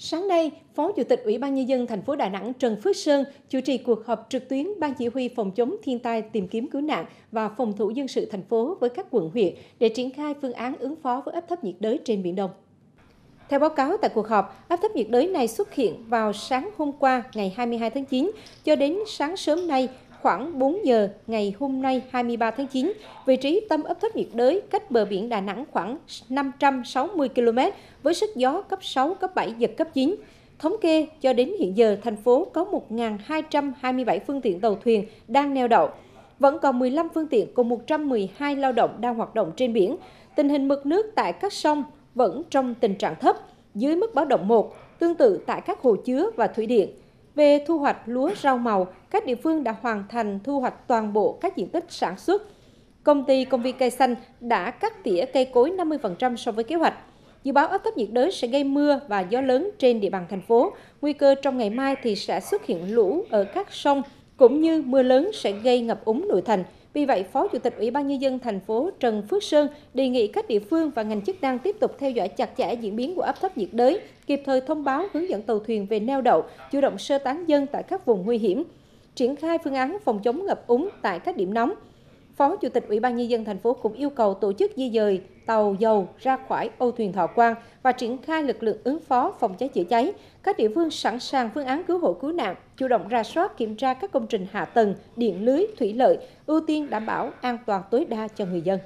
Sáng nay, Phó Chủ tịch Ủy ban Nhân dân thành phố Đà Nẵng Trần Phước Sơn chủ trì cuộc họp trực tuyến Ban Chỉ huy Phòng chống thiên tai tìm kiếm cứu nạn và Phòng thủ dân sự thành phố với các quận huyện để triển khai phương án ứng phó với áp thấp nhiệt đới trên Biển Đông. Theo báo cáo tại cuộc họp, áp thấp nhiệt đới này xuất hiện vào sáng hôm qua ngày 22 tháng 9 cho đến sáng sớm nay khoảng 4 giờ ngày hôm nay 23 tháng 9, vị trí tâm áp thấp nhiệt đới cách bờ biển Đà Nẵng khoảng 560 km với sức gió cấp 6, cấp 7, giật cấp 9. Thống kê cho đến hiện giờ, thành phố có 1.227 phương tiện tàu thuyền đang neo đậu. Vẫn còn 15 phương tiện cùng 112 lao động đang hoạt động trên biển. Tình hình mực nước tại các sông vẫn trong tình trạng thấp, dưới mức báo động 1, tương tự tại các hồ chứa và thủy điện. Về thu hoạch lúa rau màu, các địa phương đã hoàn thành thu hoạch toàn bộ các diện tích sản xuất. Công ty Công viên Cây Xanh đã cắt tỉa cây cối 50% so với kế hoạch. Dự báo áp thấp nhiệt đới sẽ gây mưa và gió lớn trên địa bàn thành phố. Nguy cơ trong ngày mai thì sẽ xuất hiện lũ ở các sông, cũng như mưa lớn sẽ gây ngập úng nội thành, vì vậy, Phó Chủ tịch Ủy ban Nhân dân thành phố Trần Phước Sơn đề nghị các địa phương và ngành chức năng tiếp tục theo dõi chặt chẽ diễn biến của áp thấp nhiệt đới, kịp thời thông báo hướng dẫn tàu thuyền về neo đậu, chủ động sơ tán dân tại các vùng nguy hiểm, triển khai phương án phòng chống ngập úng tại các điểm nóng, Phó Chủ tịch Ủy ban Nhân dân thành phố cũng yêu cầu tổ chức di dời tàu dầu ra khỏi âu thuyền Thọ Quang và triển khai lực lượng ứng phó phòng cháy chữa cháy. Các địa phương sẵn sàng phương án cứu hộ cứu nạn, chủ động ra soát kiểm tra các công trình hạ tầng, điện lưới, thủy lợi, ưu tiên đảm bảo an toàn tối đa cho người dân.